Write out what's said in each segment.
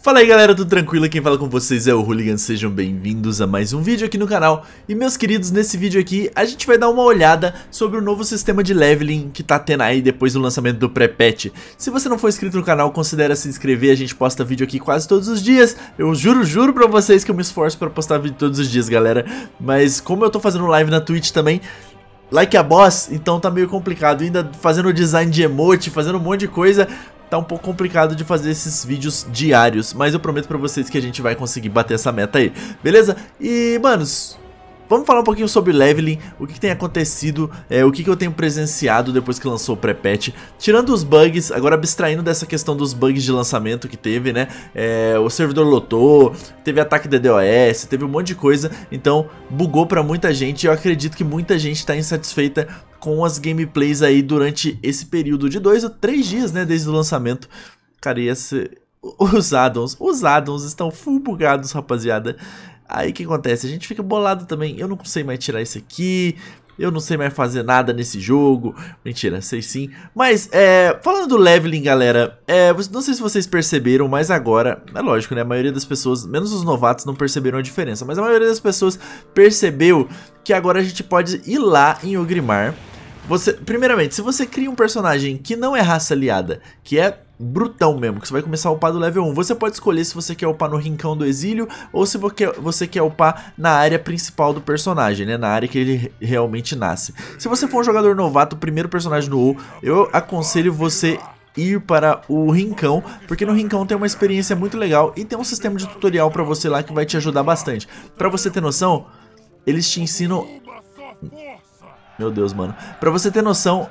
Fala aí galera, tudo tranquilo? Quem fala com vocês é o Hooligan, sejam bem-vindos a mais um vídeo aqui no canal. E meus queridos, nesse vídeo aqui a gente vai dar uma olhada sobre o novo sistema de leveling que tá tendo aí depois do lançamento do pré-patch. Se você não for inscrito no canal, considere se inscrever, a gente posta vídeo aqui quase todos os dias. Eu juro, juro pra vocês que eu me esforço pra postar vídeo todos os dias, galera. Mas como eu tô fazendo live na Twitch também, like a boss, então tá meio complicado, ainda fazendo design de emote, fazendo um monte de coisa, tá um pouco complicado de fazer esses vídeos diários, mas eu prometo pra vocês que a gente vai conseguir bater essa meta aí, beleza? E, manos, Vamos falar um pouquinho sobre leveling, o que, que tem acontecido, é, o que, que eu tenho presenciado depois que lançou o pré-patch. Tirando os bugs, agora abstraindo dessa questão dos bugs de lançamento que teve, né? É, o servidor lotou, teve ataque de DDoS, teve um monte de coisa, então bugou para muita gente e eu acredito que muita gente está insatisfeita com as gameplays aí durante esse período de dois ou três dias, né, desde o lançamento. Cara, ia ser... Os addons, os addons estão full bugados, rapaziada. Aí o que acontece? A gente fica bolado também. Eu não sei mais tirar isso aqui. Eu não sei mais fazer nada nesse jogo. Mentira, sei sim. Mas, é, falando do leveling, galera, é, não sei se vocês perceberam, mas agora, é lógico, né? A maioria das pessoas, menos os novatos, não perceberam a diferença. Mas a maioria das pessoas percebeu que agora a gente pode ir lá em Ogrimar. Você, primeiramente, se você cria um personagem que não é raça aliada, que é brutão mesmo, que você vai começar a upar do level 1. Você pode escolher se você quer upar no Rincão do Exílio ou se você quer upar na área principal do personagem, né? Na área que ele realmente nasce. Se você for um jogador novato, primeiro personagem no U, eu aconselho você ir para o Rincão, porque no Rincão tem uma experiência muito legal e tem um sistema de tutorial para você lá que vai te ajudar bastante. Para você ter noção, eles te ensinam... Meu Deus, mano. Para você ter noção,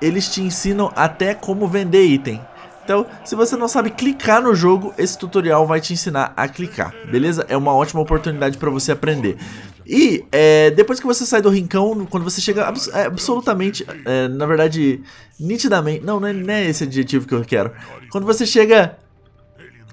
eles te ensinam até como vender item. Então, se você não sabe clicar no jogo, esse tutorial vai te ensinar a clicar, beleza? É uma ótima oportunidade para você aprender. E é, depois que você sai do rincão, quando você chega abs é, absolutamente, é, na verdade, nitidamente... Não, não é, não é esse adjetivo que eu quero. Quando você chega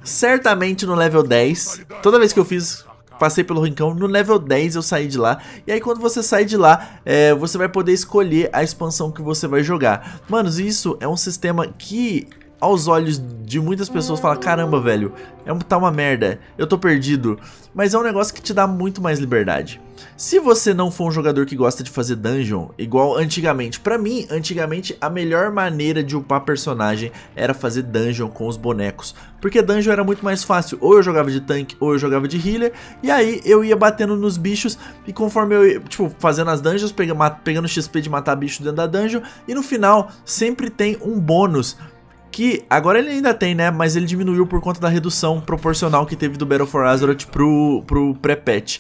certamente no level 10, toda vez que eu fiz passei pelo rincão, no level 10 eu saí de lá, e aí quando você sai de lá, é, você vai poder escolher a expansão que você vai jogar. Manos, isso é um sistema que aos olhos de muitas pessoas fala: caramba, velho, é um, tá uma merda, eu tô perdido. Mas é um negócio que te dá muito mais liberdade. Se você não for um jogador que gosta de fazer dungeon, igual antigamente, para mim, antigamente a melhor maneira de upar personagem era fazer dungeon com os bonecos, porque dungeon era muito mais fácil, ou eu jogava de tanque, ou eu jogava de healer, e aí eu ia batendo nos bichos, e conforme eu ia, tipo, fazendo as dungeons, pegando, pegando XP de matar bicho dentro da dungeon, e no final sempre tem um bônus que agora ele ainda tem, né? Mas ele diminuiu por conta da redução proporcional que teve do Battle for Azeroth pro, pro pré-patch.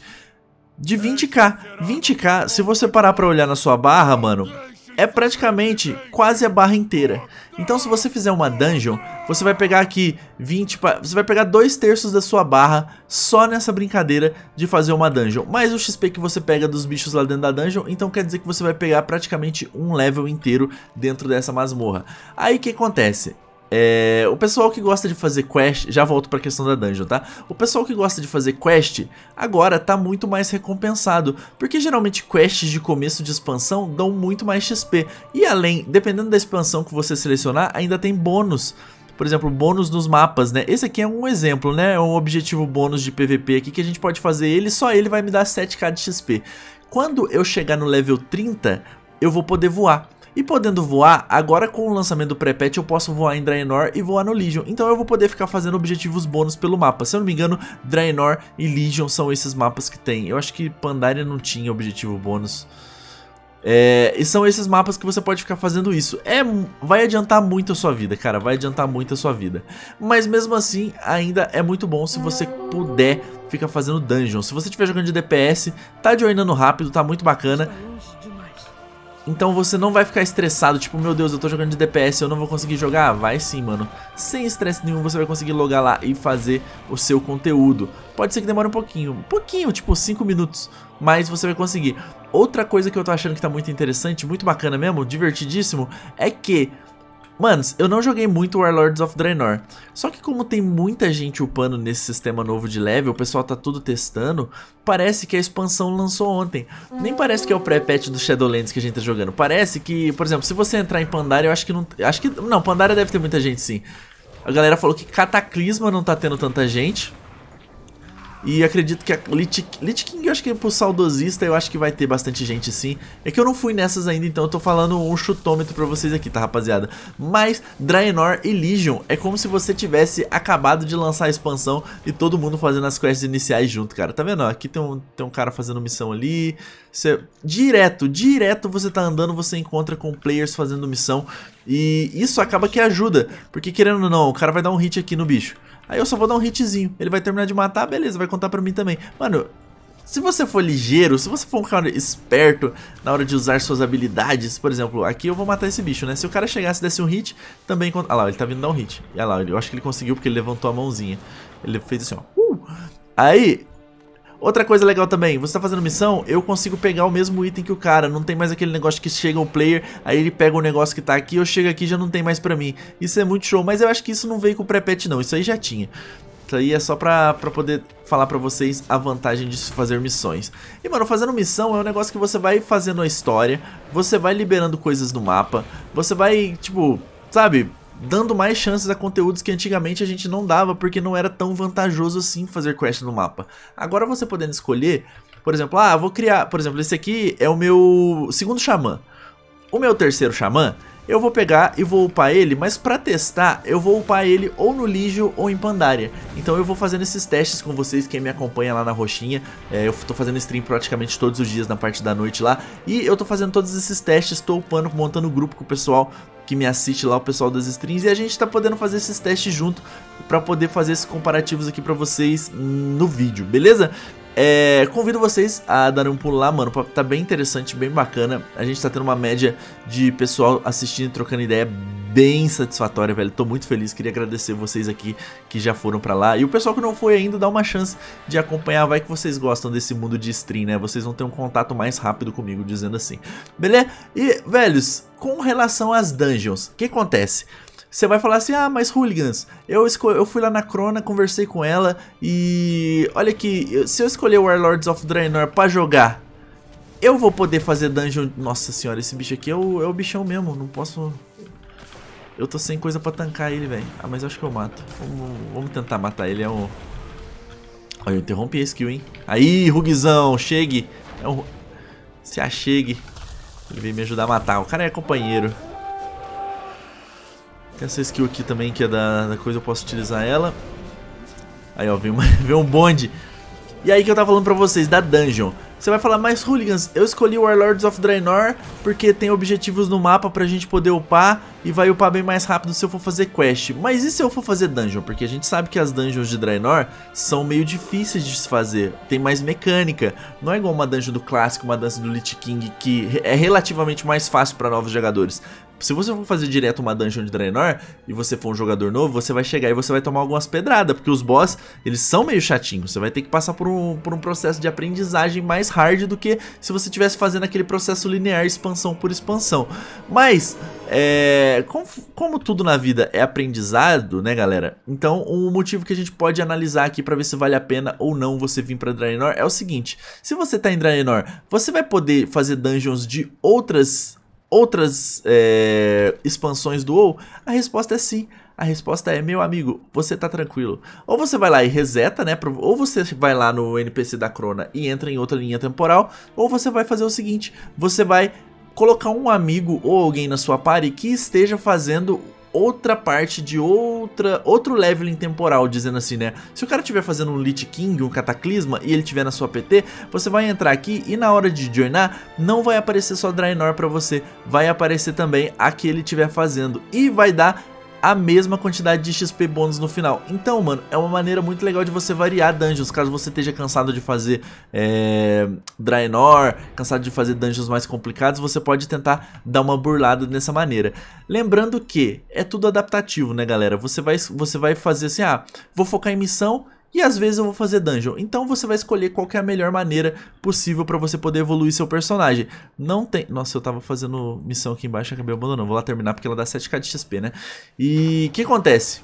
De 20k. 20k, se você parar pra olhar na sua barra, mano, é praticamente quase a barra inteira. Então se você fizer uma dungeon, você vai pegar aqui 20, você vai pegar dois terços da sua barra só nessa brincadeira de fazer uma dungeon. Mais o XP que você pega dos bichos lá dentro da dungeon, então quer dizer que você vai pegar praticamente um level inteiro dentro dessa masmorra. Aí o que acontece? É, o pessoal que gosta de fazer quest, já volto para a questão da dungeon, tá? O pessoal que gosta de fazer quest agora tá muito mais recompensado, porque geralmente quests de começo de expansão dão muito mais XP. E além, dependendo da expansão que você selecionar, ainda tem bônus por exemplo, bônus nos mapas, né? Esse aqui é um exemplo, né? É um objetivo bônus de PVP aqui que a gente pode fazer ele, só ele vai me dar 7k de XP. Quando eu chegar no level 30, eu vou poder voar. E podendo voar, agora com o lançamento do pré-patch eu posso voar em Draenor e voar no Legion, então eu vou poder ficar fazendo objetivos bônus pelo mapa. Se eu não me engano, Draenor e Legion são esses mapas que tem. Eu acho que Pandaria não tinha objetivo bônus. É, e são esses mapas que você pode ficar fazendo isso. É, vai adiantar muito a sua vida, cara. Vai adiantar muito a sua vida. Mas mesmo assim, ainda é muito bom se você puder ficar fazendo dungeons. Se você estiver jogando de DPS, tá joinando rápido, tá muito bacana. Então você não vai ficar estressado, tipo, meu Deus, eu tô jogando de DPS, eu não vou conseguir jogar. Vai sim, mano. Sem estresse nenhum, você vai conseguir logar lá e fazer o seu conteúdo. Pode ser que demore um pouquinho, um pouquinho, tipo 5 minutos, mas você vai conseguir. Outra coisa que eu tô achando que tá muito interessante, muito bacana mesmo, divertidíssimo, é que Manos, eu não joguei muito Warlords of Draenor, só que como tem muita gente upando nesse sistema novo de level, o pessoal tá tudo testando, parece que a expansão lançou ontem. Nem parece que é o pré-patch do Shadowlands que a gente tá jogando, parece que, por exemplo, se você entrar em Pandaria, eu acho que não... Acho que... Não, Pandaria deve ter muita gente sim. A galera falou que Cataclisma não tá tendo tanta gente, e acredito que a Lich, Lich King, eu acho que é pro saudosista, eu acho que vai ter bastante gente sim. É que eu não fui nessas ainda, então eu tô falando um chutômetro pra vocês aqui, tá rapaziada? Mas Draenor e Legion é como se você tivesse acabado de lançar a expansão e todo mundo fazendo as quests iniciais junto, cara. Tá vendo? Aqui tem um, tem um cara fazendo missão ali. Você, direto, direto você tá andando, você encontra com players fazendo missão. E isso acaba que ajuda, porque querendo ou não, o cara vai dar um hit aqui no bicho. Aí eu só vou dar um hitzinho. Ele vai terminar de matar, beleza, vai contar pra mim também. Mano, se você for ligeiro, se você for um cara esperto na hora de usar suas habilidades, por exemplo, aqui eu vou matar esse bicho, né? Se o cara chegasse e desse um hit, também... Ah lá, ele tá vindo dar um hit. E ah lá, eu acho que ele conseguiu porque ele levantou a mãozinha. Ele fez assim, ó. Uh! Aí, Outra coisa legal também, você tá fazendo missão, eu consigo pegar o mesmo item que o cara, não tem mais aquele negócio que chega o player, aí ele pega o negócio que tá aqui, eu chego aqui e já não tem mais pra mim. Isso é muito show, mas eu acho que isso não veio com o pré-patch não, isso aí já tinha. Isso aí é só pra, pra poder falar pra vocês a vantagem de fazer missões. E, mano, fazendo missão é um negócio que você vai fazendo a história, você vai liberando coisas no mapa, você vai, tipo, sabe, dando mais chances a conteúdos que antigamente a gente não dava porque não era tão vantajoso assim fazer quest no mapa. Agora você podendo escolher, por exemplo, ah, vou criar, por exemplo, esse aqui é o meu segundo xamã. O meu terceiro xamã, eu vou pegar e vou upar ele, mas para testar, eu vou upar ele ou no Lígio ou em Pandaria. Então eu vou fazendo esses testes com vocês, quem me acompanha lá na roxinha, é, eu tô fazendo stream praticamente todos os dias na parte da noite lá, e eu tô fazendo todos esses testes, tô upando, montando grupo com o pessoal que me assiste lá, o pessoal das strings, e a gente tá podendo fazer esses testes junto para poder fazer esses comparativos aqui para vocês no vídeo, beleza? É, convido vocês a darem um pulo lá, mano. Tá bem interessante, bem bacana. A gente tá tendo uma média de pessoal assistindo e trocando ideia bem satisfatória, velho. Tô muito feliz, queria agradecer vocês aqui que já foram pra lá. E o pessoal que não foi ainda, dá uma chance de acompanhar, vai que vocês gostam desse mundo de stream, né? Vocês vão ter um contato mais rápido comigo, dizendo assim. Beleza? E, velhos, com relação às dungeons, o que acontece? Você vai falar assim, ah, mas Hooligans, eu, eu fui lá na Crona, conversei com ela e... Olha aqui, se eu escolher Warlords of Draenor pra jogar, eu vou poder fazer dungeon... Nossa senhora, esse bicho aqui é o, é o bichão mesmo, não posso... Eu tô sem coisa pra tancar ele, velho. Ah, mas eu acho que eu mato. Vamos, vamos tentar matar ele, é um... Olha, eu interrompi a skill, hein. Aí, Rugzão, chegue. É um... Se achegue. Ele veio me ajudar a matar. O cara é companheiro. Tem essa skill aqui também, que é da, da coisa, eu posso utilizar ela. Aí, ó, veio, uma, veio um bonde. E aí que eu tava falando pra vocês, da dungeon. Você vai falar, mas Hooligans, eu escolhi Warlords of Draenor porque tem objetivos no mapa pra gente poder upar e vai upar bem mais rápido se eu for fazer quest. Mas e se eu for fazer dungeon? Porque a gente sabe que as dungeons de Draenor são meio difíceis de se fazer, tem mais mecânica. Não é igual uma dungeon do clássico, uma dungeon do Lich King, que é relativamente mais fácil para novos jogadores. Se você for fazer direto uma dungeon de Draenor e você for um jogador novo, você vai chegar e você vai tomar algumas pedradas, porque os boss, eles são meio chatinhos. Você vai ter que passar por um, por um processo de aprendizagem mais hard do que se você estivesse fazendo aquele processo linear, expansão por expansão. Mas, é, como, como tudo na vida é aprendizado, né, galera? Então, o um motivo que a gente pode analisar aqui para ver se vale a pena ou não você vir para Draenor é o seguinte: se você tá em Draenor, você vai poder fazer dungeons de outras outras é, expansões do WoW? A resposta é sim. A resposta é, meu amigo, você tá tranquilo. Ou você vai lá e reseta, né? Ou você vai lá no NPC da Crona e entra em outra linha temporal, ou você vai fazer o seguinte, você vai colocar um amigo ou alguém na sua party que esteja fazendo outra parte de outra outro leveling temporal, dizendo assim, né? Se o cara estiver fazendo um Lich King, um Cataclisma, e ele tiver na sua PT, você vai entrar aqui e na hora de joinar, não vai aparecer só Draenor para você, vai aparecer também a que ele estiver fazendo e vai dar a mesma quantidade de XP bônus no final. Então, mano, é uma maneira muito legal de você variar dungeons, caso você esteja cansado de fazer é, Draenor, cansado de fazer dungeons mais complicados, você pode tentar dar uma burlada nessa maneira. Lembrando que é tudo adaptativo, né, galera? Você vai, você vai fazer assim, ah, vou focar em missão e às vezes eu vou fazer dungeon. Então você vai escolher qual é a melhor maneira possível para você poder evoluir seu personagem. Não tem... Nossa, eu tava fazendo missão aqui embaixo e acabei abandonando. Vou lá terminar porque ela dá 7k de XP, né? E o que acontece?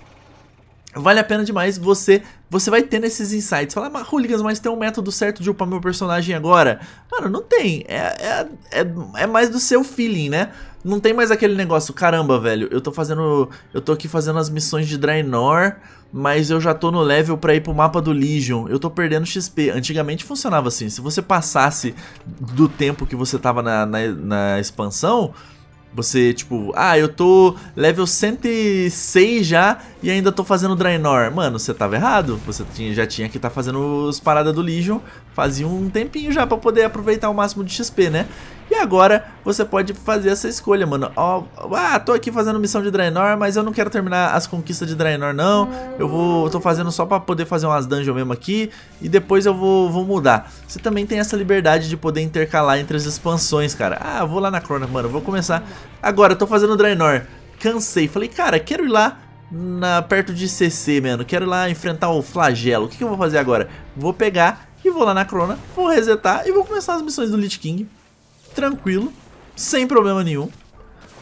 Vale a pena demais você você vai tendo esses insights. fala mas mas tem um método certo de upar meu personagem agora? Mano, não tem. É, é, é, é, mais do seu feeling, né? Não tem mais aquele negócio, caramba, velho, eu tô fazendo. Eu tô aqui fazendo as missões de Draenor, mas eu já tô no level pra ir pro mapa do Legion. Eu tô perdendo XP. Antigamente funcionava assim. Se você passasse do tempo que você tava na, na, na expansão você, tipo, ah, eu tô level 106 já e ainda tô fazendo Draenor. Mano, você tava errado. Você tinha, já tinha que estar tá fazendo as paradas do Legion fazia um tempinho já pra poder aproveitar o máximo de XP, né? E agora você pode fazer essa escolha, mano. Ó, ah, tô aqui fazendo missão de Draenor, mas eu não quero terminar as conquistas de Draenor, não. Eu vou, tô fazendo só pra poder fazer umas dungeons mesmo aqui, e depois eu vou, vou mudar. Você também tem essa liberdade de poder intercalar entre as expansões, cara. Ah, vou lá na Crona, mano, vou começar. Agora, tô fazendo Draenor. Cansei, falei, cara, quero ir lá na, perto de CC, mano. Quero ir lá enfrentar o flagelo. O que, que eu vou fazer agora? Vou pegar e vou lá na Crona, vou resetar e vou começar as missões do Lich King tranquilo, sem problema nenhum,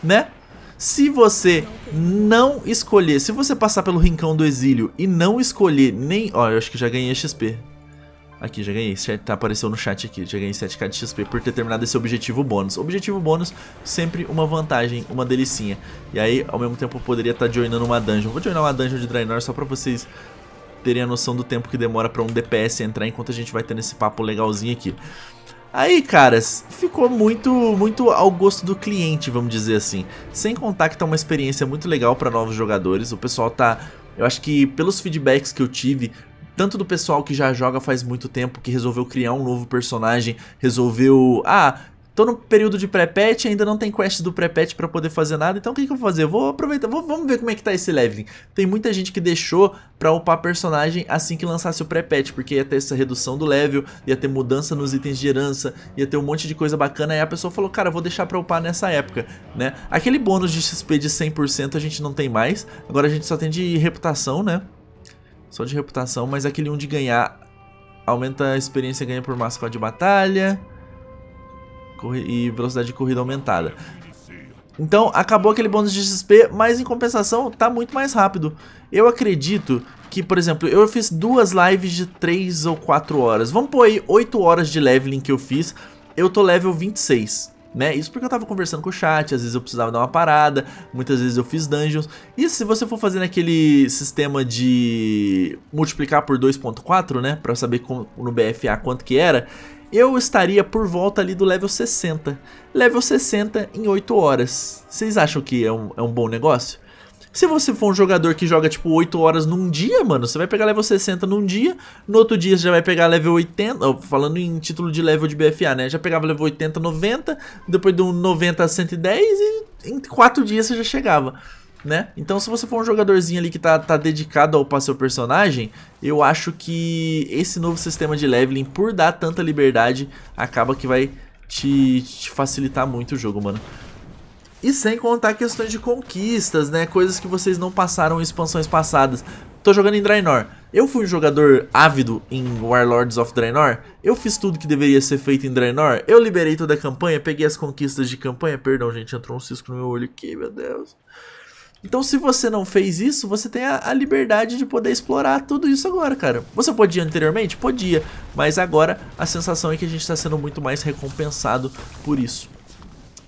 né? Se você não escolher, se você passar pelo rincão do exílio e não escolher nem... Ó, eu acho que já ganhei XP. Aqui, já ganhei, tá, apareceu no chat aqui, já ganhei 7k de XP por ter terminado esse objetivo bônus. Objetivo bônus, sempre uma vantagem, uma delicinha. E aí, ao mesmo tempo, eu poderia estar tá joinando uma dungeon. Vou joinar uma dungeon de Draenor só pra vocês terem a noção do tempo que demora pra um DPS entrar, enquanto a gente vai tendo esse papo legalzinho aqui. Aí, caras, ficou muito muito ao gosto do cliente, vamos dizer assim. Sem contar que tá uma experiência muito legal para novos jogadores. O pessoal tá, eu acho que pelos feedbacks que eu tive, tanto do pessoal que já joga faz muito tempo, que resolveu criar um novo personagem, resolveu, ah, tô no período de pré-patch, ainda não tem quest do pré-patch pra poder fazer nada, então o que, que eu vou fazer? Eu vou aproveitar, vou, vamos ver como é que tá esse leveling. Tem muita gente que deixou pra upar personagem assim que lançasse o pré-patch, porque ia ter essa redução do level, ia ter mudança nos itens de herança, ia ter um monte de coisa bacana, aí a pessoa falou, cara, vou deixar pra upar nessa época, né? Aquele bônus de XP de 100% a gente não tem mais, agora a gente só tem de reputação, né? Só de reputação, mas aquele um de ganhar aumenta a experiência ganha por mascote de batalha e velocidade de corrida aumentada. Então acabou aquele bônus de XP, mas em compensação tá muito mais rápido. Eu acredito que, por exemplo, eu fiz duas lives de 3 ou 4 horas. Vamos pôr aí 8 horas de leveling que eu fiz. Eu tô level 26, né? Isso porque eu tava conversando com o chat, às vezes eu precisava dar uma parada, muitas vezes eu fiz dungeons. E se você for fazer naquele sistema de multiplicar por 2.4, né, para saber como, no BFA quanto que era, eu estaria por volta ali do level 60. Level 60 em 8 horas. Vocês acham que é um, é um bom negócio? Se você for um jogador que joga tipo 8 horas num dia, mano, você vai pegar level 60 num dia, no outro dia você já vai pegar level 80, falando em título de level de BFA, né? Já pegava level 80, 90, depois de um 90 a 110 e em 4 dias você já chegava né? Então, se você for um jogadorzinho ali que tá, tá dedicado ao para seu personagem, eu acho que esse novo sistema de leveling, por dar tanta liberdade, acaba que vai te, te facilitar muito o jogo, mano. E sem contar questões de conquistas, né? Coisas que vocês não passaram em expansões passadas. Tô jogando em Draenor. Eu fui um jogador ávido em Warlords of Draenor. Eu fiz tudo que deveria ser feito em Draenor. Eu liberei toda a campanha, peguei as conquistas de campanha. Perdão, gente, entrou um cisco no meu olho aqui, meu Deus. Então, se você não fez isso, você tem a, a, liberdade de poder explorar tudo isso agora, cara. Você podia anteriormente? Podia, mas agora a sensação é que a gente está sendo muito mais recompensado por isso.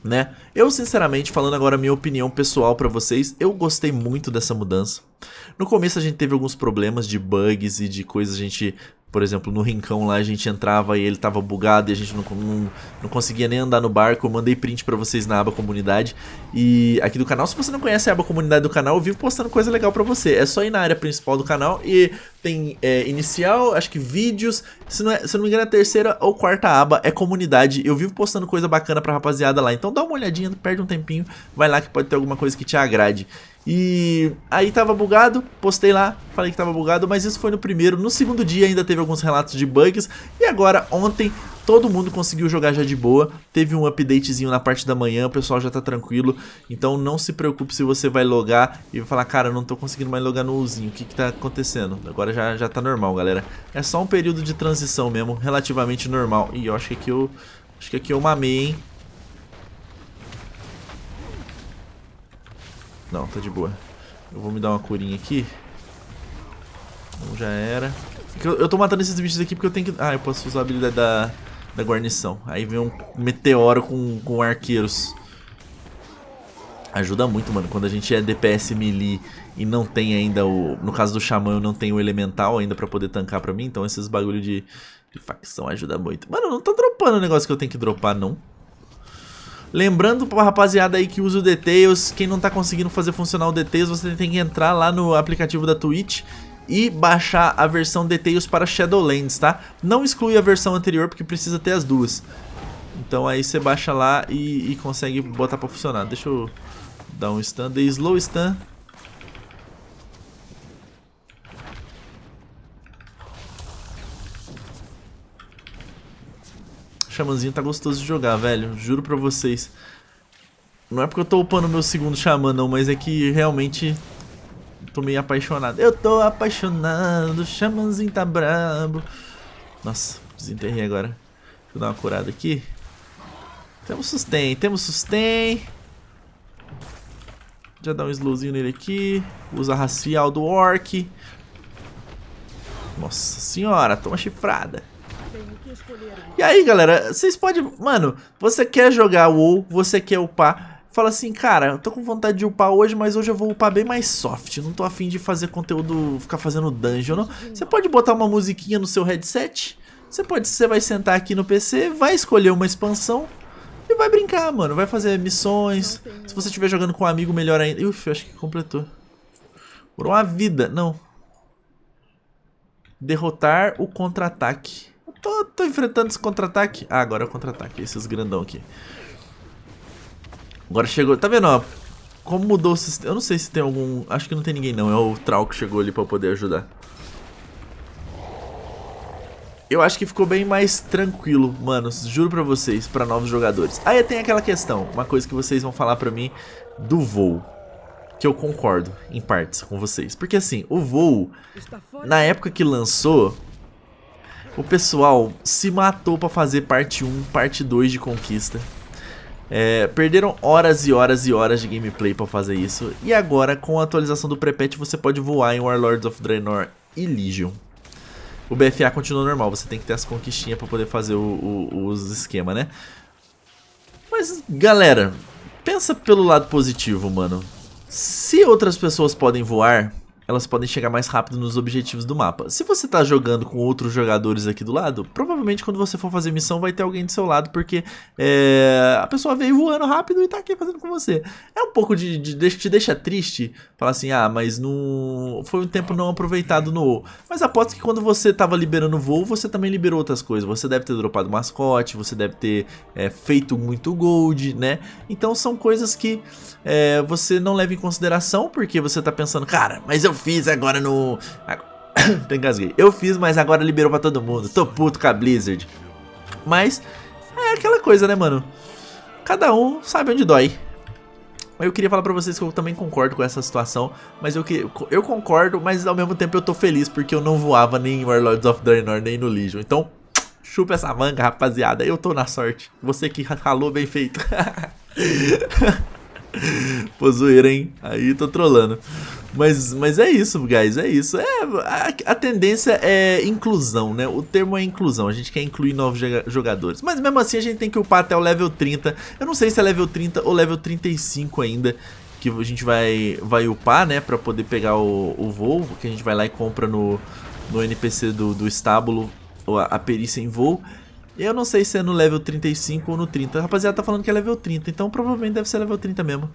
Né? Eu, sinceramente, falando agora a minha opinião pessoal para vocês, eu gostei muito dessa mudança. No começo a gente teve alguns problemas de bugs e de coisas a gente por exemplo, no rincão lá a gente entrava e ele tava bugado e a gente não, não, não conseguia nem andar no barco. Eu mandei print para vocês na aba comunidade. E aqui do canal, se você não conhece a aba comunidade do canal, eu vivo postando coisa legal para você. É só ir na área principal do canal e tem é, inicial, acho que vídeos, se não, é, se não me engano é a terceira ou quarta aba, é comunidade. Eu vivo postando coisa bacana pra rapaziada lá. Então dá uma olhadinha, perde um tempinho, vai lá que pode ter alguma coisa que te agrade. E aí tava bugado, postei lá, falei que tava bugado, mas isso foi no primeiro. No segundo dia ainda teve alguns relatos de bugs. E agora, ontem, todo mundo conseguiu jogar já de boa. Teve um updatezinho na parte da manhã, o pessoal já tá tranquilo. Então não se preocupe se você vai logar e vai falar, cara, não tô conseguindo mais logar no Uzinho, o que que tá acontecendo? Agora já, já tá normal, galera. É só um período de transição mesmo, relativamente normal. E eu acho que aqui eu, acho que aqui eu mamei, hein? Não, tá de boa. Eu vou me dar uma curinha aqui. Então já era. Eu, eu tô matando esses bichos aqui porque eu tenho que... Ah, eu posso usar a habilidade da, da guarnição. Aí vem um meteoro com, com arqueiros. Ajuda muito, mano, quando a gente é DPS melee e não tem ainda o... No caso do Xamã, eu não tenho o elemental ainda pra poder tancar pra mim, então esses bagulho de, de facção ajuda muito. Mano, não tá dropando o negócio que eu tenho que dropar, não. Lembrando pra rapaziada aí que usa o Details, quem não tá conseguindo fazer funcionar o Details, você tem que entrar lá no aplicativo da Twitch e baixar a versão Details para Shadowlands, tá? Não exclui a versão anterior porque precisa ter as duas. Então aí você baixa lá e, e consegue botar pra funcionar. Deixa eu dar um stun, dei slow stun. Xamãzinho tá gostoso de jogar, velho. Juro pra vocês. Não é porque eu tô upando meu segundo Xamã, não, mas é que realmente tô meio apaixonado. Eu tô apaixonado, Xamãzinho tá brabo. Nossa, desenterrei agora. Deixa eu dar uma curada aqui. Temos sustain, temos sustain. Já dá um slowzinho nele aqui. Usa racial do orc. Nossa senhora, toma chifrada. E aí, galera, vocês podem... Mano, você quer jogar WoW, você quer upar... Fala assim, cara, eu tô com vontade de upar hoje, mas hoje eu vou upar bem mais soft. Não tô afim de fazer conteúdo, ficar fazendo dungeon, não. Você pode botar uma musiquinha no seu headset. Você pode, você vai sentar aqui no PC, vai escolher uma expansão, e vai brincar, mano. Vai fazer missões. Se você estiver jogando com um amigo, melhor ainda. Uf, acho que completou. Por uma vida. Não. Derrotar o contra-ataque. Tô, tô enfrentando esse contra-ataque. Ah, agora é o contra-ataque, esses grandão aqui. Agora chegou... Tá vendo, ó? Como mudou o sistema... Eu não sei se tem algum... Acho que não tem ninguém, não. É o Trau que chegou ali pra poder ajudar. Eu acho que ficou bem mais tranquilo, mano, juro pra vocês, pra novos jogadores. Aí tem aquela questão, uma coisa que vocês vão falar pra mim do voo. Que eu concordo, em partes, com vocês. Porque assim, o voo, na época que lançou, o pessoal se matou para fazer parte 1, parte 2 de Conquista. É, perderam horas e horas e horas de gameplay para fazer isso. E agora, com a atualização do Prepet, você pode voar em Warlords of Draenor e Legion. O BFA continua normal, você tem que ter as conquistinhas para poder fazer o, o, os esquemas, né? Mas, galera, pensa pelo lado positivo, mano. Se outras pessoas podem voar, elas podem chegar mais rápido nos objetivos do mapa. Se você tá jogando com outros jogadores aqui do lado, provavelmente quando você for fazer missão vai ter alguém do seu lado, porque é, a pessoa veio voando rápido e tá aqui fazendo com você. É um pouco de, de, de, te deixa triste, falar assim, ah, mas não foi um tempo não aproveitado no Mas aposto que quando você tava liberando o voo, você também liberou outras coisas. Você deve ter dropado mascote, você deve ter é, feito muito gold, né? Então são coisas que é, você não leva em consideração, porque você tá pensando, cara, mas eu fiz agora no... engasguei. Eu fiz, mas agora liberou pra todo mundo. Tô puto com a Blizzard. Mas é aquela coisa, né, mano? Cada um sabe onde dói. Eu queria falar pra vocês que eu também concordo com essa situação, mas eu, que, eu concordo, mas ao mesmo tempo eu tô feliz porque eu não voava nem em Warlords of Draenor nem no Legion. Então, chupa essa manga, rapaziada. Eu tô na sorte. Você que ralou bem feito. Pô, zoeira, hein? Aí tô trolando. Mas, mas é isso, guys, é isso. É, a, a, tendência é inclusão, né? O termo é inclusão, a gente quer incluir novos jogadores. Mas mesmo assim a gente tem que upar até o level 30. Eu não sei se é level 30 ou level 35 ainda que a gente vai, vai upar, né? Pra poder pegar o, o voo, que a gente vai lá e compra no, no NPC do, do estábulo a, a perícia em voo. Eu não sei se é no level 35 ou no 30. A rapaziada tá falando que é level 30, então provavelmente deve ser level 30 mesmo.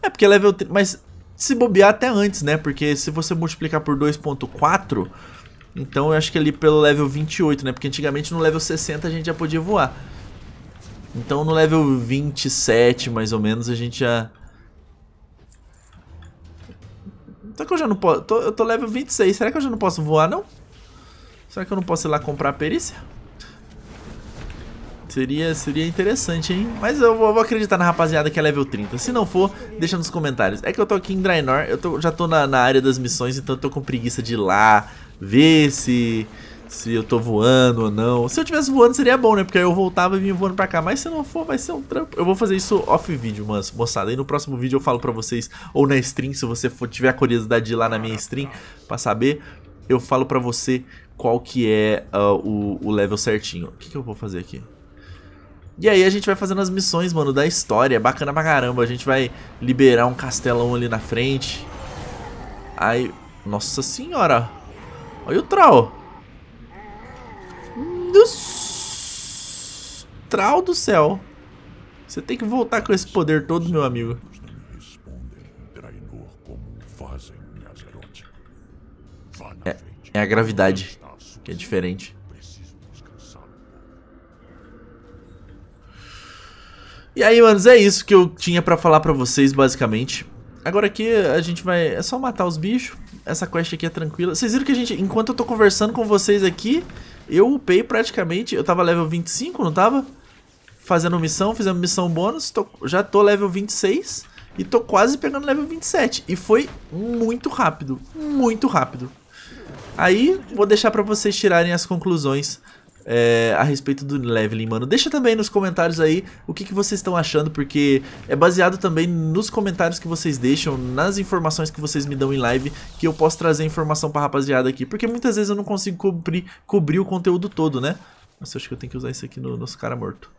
É porque é level 30, mas se bobear até antes, né? Porque se você multiplicar por 2.4, então eu acho que ali pelo level 28, né? Porque antigamente no level 60 a gente já podia voar. Então no level 27, mais ou menos, a gente já... Será que eu já não posso... eu tô level 26, será que eu já não posso voar, não? Será que eu não posso ir lá comprar a perícia? Seria, seria interessante, hein? Mas eu vou, vou, acreditar na rapaziada que é level 30. Se não for, deixa nos comentários. É que eu tô aqui em Draenor, eu tô, já tô na, na, área das missões, então eu tô com preguiça de ir lá, ver se, se eu tô voando ou não. Se eu tivesse voando seria bom, né? Porque aí eu voltava e vinha voando pra cá. Mas se não for, vai ser um trampo. Eu vou fazer isso off vídeo, moçada. E no próximo vídeo eu falo pra vocês, ou na stream, se você for, tiver a curiosidade de ir lá na minha stream pra saber, eu falo pra você qual que é uh, o, o level certinho. O que, que eu vou fazer aqui? E aí a gente vai fazendo as missões, mano, da história. É bacana pra caramba. A gente vai liberar um castelão ali na frente. Aí... Nossa senhora! Olha o Troll! Dos... Troll do céu! Você tem que voltar com esse poder todo, meu amigo. É, é a gravidade que é diferente. E aí, manos, é isso que eu tinha pra falar pra vocês, basicamente. Agora aqui a gente vai... É só matar os bichos. Essa quest aqui é tranquila. Vocês viram que a gente... Enquanto eu tô conversando com vocês aqui, eu upei praticamente... Eu tava level 25, não tava? Fazendo missão, fizemos missão bônus. Tô, já tô level 26 e tô quase pegando level 27. E foi muito rápido. Muito rápido. Aí, vou deixar pra vocês tirarem as conclusões é, a respeito do leveling, mano. Deixa também nos comentários aí o que, que vocês estão achando, porque é baseado também nos comentários que vocês deixam, nas informações que vocês me dão em live, que eu posso trazer informação pra rapaziada aqui, porque muitas vezes eu não consigo cobrir, cobrir o conteúdo todo, né? Nossa, acho que eu tenho que usar isso aqui no, nos cara morto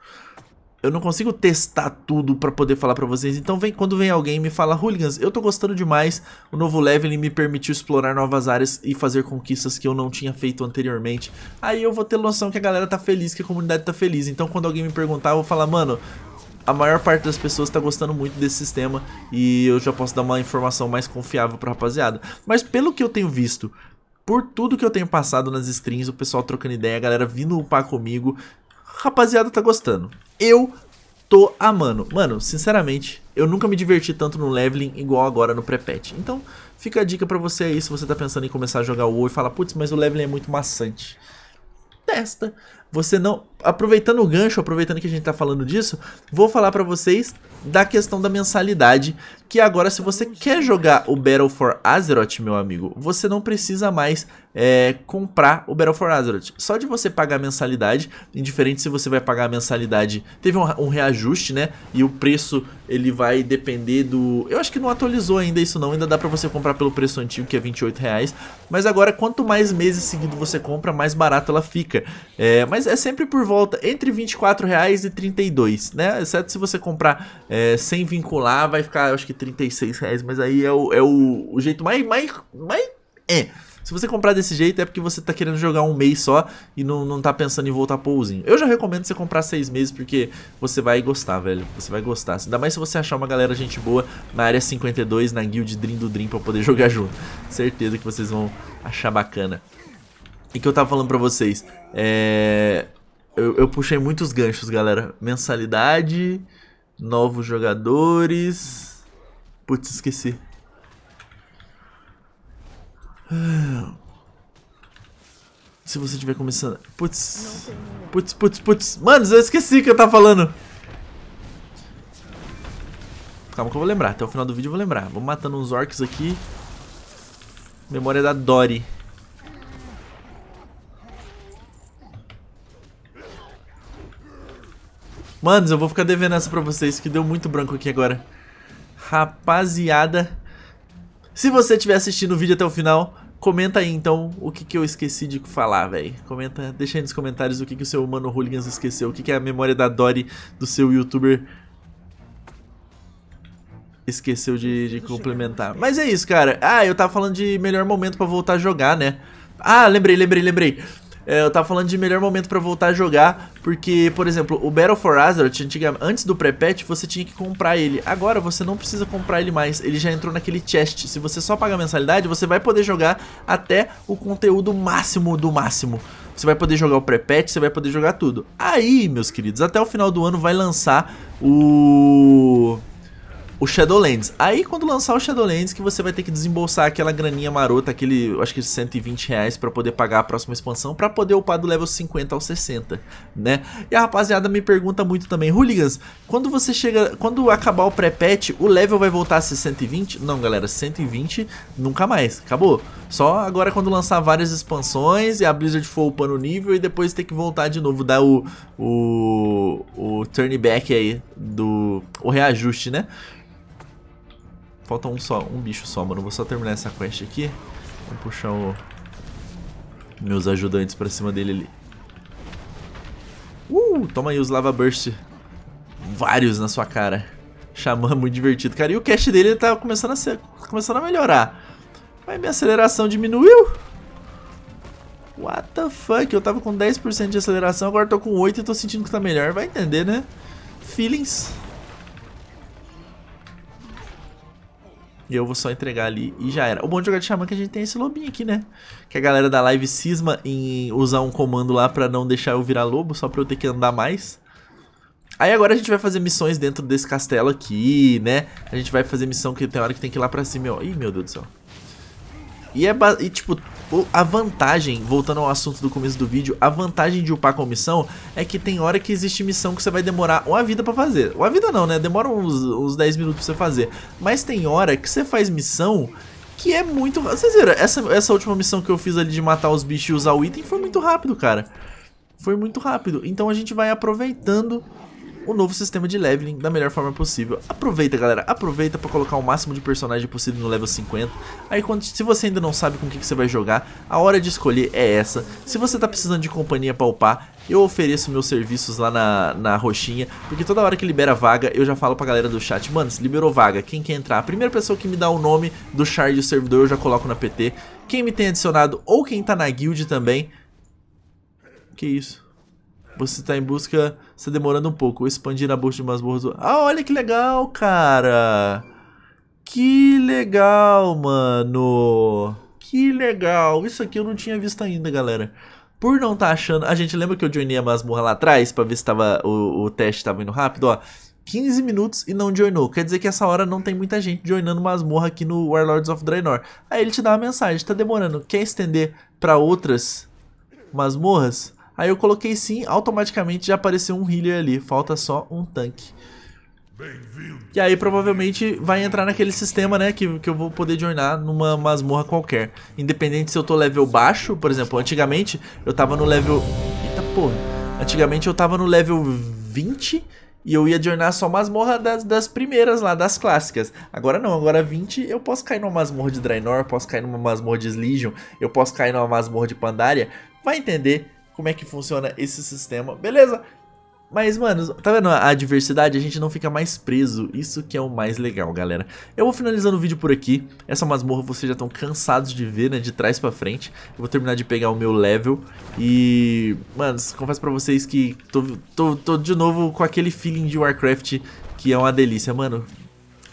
eu não consigo testar tudo para poder falar para vocês. Então vem quando vem alguém e me fala, hooligans, eu tô gostando demais. O novo level me permitiu explorar novas áreas e fazer conquistas que eu não tinha feito anteriormente. Aí eu vou ter noção que a galera tá feliz, que a comunidade tá feliz. Então quando alguém me perguntar, eu vou falar, mano, a maior parte das pessoas está gostando muito desse sistema e eu já posso dar uma informação mais confiável para rapaziada. Mas pelo que eu tenho visto, por tudo que eu tenho passado nas strings, o pessoal trocando ideia, a galera vindo upar comigo, rapaziada tá gostando. Eu tô amando. Mano, sinceramente, eu nunca me diverti tanto no leveling igual agora no pré-patch. Então, fica a dica pra você aí, se você tá pensando em começar a jogar o WoW e falar, putz, mas o leveling é muito maçante. Testa você não. Aproveitando o gancho, aproveitando que a gente está falando disso, vou falar para vocês da questão da mensalidade. Que agora, se você quer jogar o Battle for Azeroth, meu amigo, você não precisa mais é, comprar o Battle for Azeroth. Só de você pagar a mensalidade, indiferente se você vai pagar a mensalidade, teve um, um reajuste, né? E o preço ele vai depender do. Eu acho que não atualizou ainda isso, não. Ainda dá para você comprar pelo preço antigo, que é 28 reais. Mas agora, quanto mais meses seguidos você compra, mais barato ela fica. É, mas mas é sempre por volta entre 24 reais e 32, né? Exceto se você comprar é, sem vincular, vai ficar acho que 36 reais, mas aí é o, é o, o jeito mais, mais, mais, é. Se você comprar desse jeito é porque você tá querendo jogar um mês só e não, não tá pensando em voltar pouzinho. Eu já recomendo você comprar seis meses porque você vai gostar, velho. Você vai gostar. Ainda mais se você achar uma galera gente boa na área 52, na guild Dream do Dream pra poder jogar junto. Certeza que vocês vão achar bacana. E que eu tava falando pra vocês. É... Eu, eu, puxei muitos ganchos, galera. Mensalidade, novos jogadores. Putz, esqueci. Se você tiver começando. Putz. Putz, putz, putz. Mano, eu esqueci que eu tava falando. Calma que eu vou lembrar. Até o final do vídeo eu vou lembrar. Vou matando uns orcs aqui. Memória da Dory. Manos, eu vou ficar devendo essa pra vocês, que deu muito branco aqui agora. Rapaziada. Se você estiver assistindo o vídeo até o final, comenta aí então o que, que eu esqueci de falar, velho. Comenta, deixa aí nos comentários o que, que o seu Mano Hooligans esqueceu, o que, que é a memória da Dory do seu youtuber esqueceu de, de complementar. Mas é isso, cara. Ah, eu tava falando de melhor momento pra voltar a jogar, né? Ah, lembrei, lembrei, lembrei. É, eu tava falando de melhor momento para voltar a jogar, porque, por exemplo, o Battle for Azeroth, antes do pré-patch, você tinha que comprar ele. Agora você não precisa comprar ele mais, ele já entrou naquele chest. Se você só pagar mensalidade, você vai poder jogar até o conteúdo máximo do máximo. Você vai poder jogar o pré-patch, você vai poder jogar tudo. Aí, meus queridos, até o final do ano vai lançar o o Shadowlands. Aí quando lançar o Shadowlands que você vai ter que desembolsar aquela graninha marota, aquele, acho que 120 reais pra poder pagar a próxima expansão, pra poder upar do level 50 ao 60, né? E a rapaziada me pergunta muito também, Hooligans, quando você chega, quando acabar o pré-patch, o level vai voltar a ser 120? Não, galera, 120 nunca mais, acabou. Só agora quando lançar várias expansões e a Blizzard for upando o nível e depois ter que voltar de novo, dar o, o, o turn back aí, do, o reajuste, né? Falta um só, um bicho só, mano. Vou só terminar essa quest aqui. Vou puxar o... Meus ajudantes pra cima dele ali. Uh, toma aí os Lava Burst. Vários na sua cara. Xamã muito divertido. Cara, e o cast dele tá começando a, ser, começando a melhorar. Mas minha aceleração diminuiu. What the fuck? Eu tava com 10% de aceleração, agora tô com 8 e tô sentindo que tá melhor. Vai entender, né? Feelings. E eu vou só entregar ali e já era. O bom de jogar de Xamã é que a gente tem esse lobinho aqui, né? Que a galera da live cisma em usar um comando lá pra não deixar eu virar lobo, só pra eu ter que andar mais. Aí agora a gente vai fazer missões dentro desse castelo aqui, né? A gente vai fazer missão que tem hora que tem que ir lá pra cima. Ó. Ih, meu Deus do céu. E é, e tipo, a vantagem, voltando ao assunto do começo do vídeo, a vantagem de upar com missão é que tem hora que existe missão que você vai demorar uma vida pra fazer. Uma vida não, né? Demora uns, uns 10 minutos pra você fazer. Mas tem hora que você faz missão que é muito... Vocês viram, essa, essa última missão que eu fiz ali de matar os bichos e usar o item foi muito rápido, cara. Foi muito rápido. Então a gente vai aproveitando o novo sistema de leveling da melhor forma possível. Aproveita, galera, aproveita para colocar o máximo de personagem possível no level 50. Aí, quando, se você ainda não sabe com o que, que você vai jogar, a hora de escolher é essa. Se você tá precisando de companhia para upar, eu ofereço meus serviços lá na, na roxinha, porque toda hora que libera vaga, eu já falo pra galera do chat, mano, se liberou vaga, quem quer entrar? A primeira pessoa que me dá o nome do char do servidor, eu já coloco na PT. Quem me tem adicionado ou quem tá na guild também... Que isso? Você tá em busca, está demorando um pouco. Expandir a busca de masmorras. Do... Ah, olha que legal, cara! Que legal, mano! Que legal! Isso aqui eu não tinha visto ainda, galera. Por não tá achando. A gente lembra que eu joinei a masmorra lá atrás pra ver se tava, o, o teste tava indo rápido, ó. 15 minutos e não joinou. Quer dizer que essa hora não tem muita gente joinando masmorra aqui no Warlords of Draenor. Aí ele te dá uma mensagem, tá demorando. Quer estender para outras masmorras? Aí eu coloquei sim, automaticamente já apareceu um healer ali, falta só um tanque. E aí provavelmente vai entrar naquele sistema, né, que, que eu vou poder joinar numa masmorra qualquer. Independente se eu tô level baixo, por exemplo, antigamente eu tava no level... Eita porra! Antigamente eu tava no level 20 e eu ia joinar só masmorra das, das primeiras lá, das clássicas. Agora não, agora 20 eu posso cair numa masmorra de Draenor, posso cair numa masmorra de Legion, eu posso cair numa masmorra de Pandaria. Vai entender como é que funciona esse sistema, beleza? Mas, mano, tá vendo a diversidade? A gente não fica mais preso. Isso que é o mais legal, galera. Eu vou finalizando o vídeo por aqui. Essa masmorra vocês já estão cansados de ver, né? De trás pra frente. Eu vou terminar de pegar o meu level. E, mano, confesso pra vocês que tô, tô, tô de novo com aquele feeling de Warcraft que é uma delícia, mano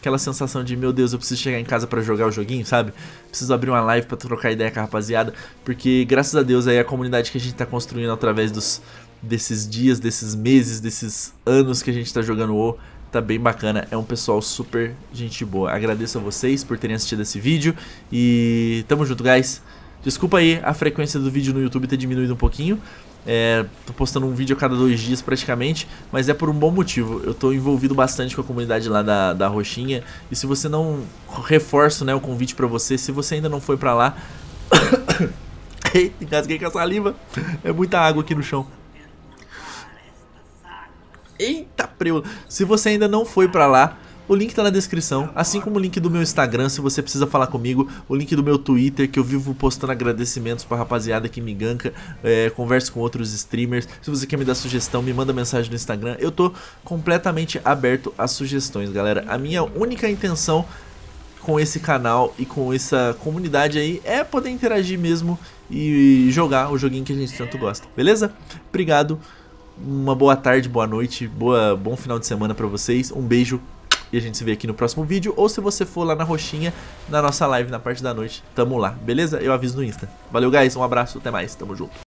aquela sensação de, meu Deus, eu preciso chegar em casa para jogar o joguinho, sabe? Preciso abrir uma live para trocar ideia com a rapaziada, porque graças a Deus aí é a comunidade que a gente tá construindo através dos desses dias, desses meses, desses anos que a gente tá jogando o tá bem bacana, é um pessoal super gente boa. Agradeço a vocês por terem assistido esse vídeo e tamo junto, guys. Desculpa aí a frequência do vídeo no YouTube ter diminuído um pouquinho, é, tô postando um vídeo a cada dois dias praticamente, mas é por um bom motivo. Eu tô envolvido bastante com a comunidade lá da, da Roxinha. E se você não. Reforço né, o convite para você, se você ainda não foi para lá. Eita, engasguei com a saliva. É muita água aqui no chão. Eita, preu. Se você ainda não foi para lá, o link tá na descrição, assim como o link do meu Instagram se você precisa falar comigo, o link do meu Twitter que eu vivo postando agradecimentos pra rapaziada que me ganca, é, converso com outros streamers. Se você quer me dar sugestão, me manda mensagem no Instagram. Eu tô completamente aberto a sugestões, galera. A minha única intenção com esse canal e com essa comunidade aí é poder interagir mesmo e jogar o joguinho que a gente tanto gosta, beleza? Obrigado, uma boa tarde, boa noite, boa, bom final de semana para vocês, um beijo e a gente se vê aqui no próximo vídeo. Ou se você for lá na roxinha, na nossa live na parte da noite, tamo lá, beleza? Eu aviso no Insta. Valeu, guys. Um abraço, até mais. Tamo junto.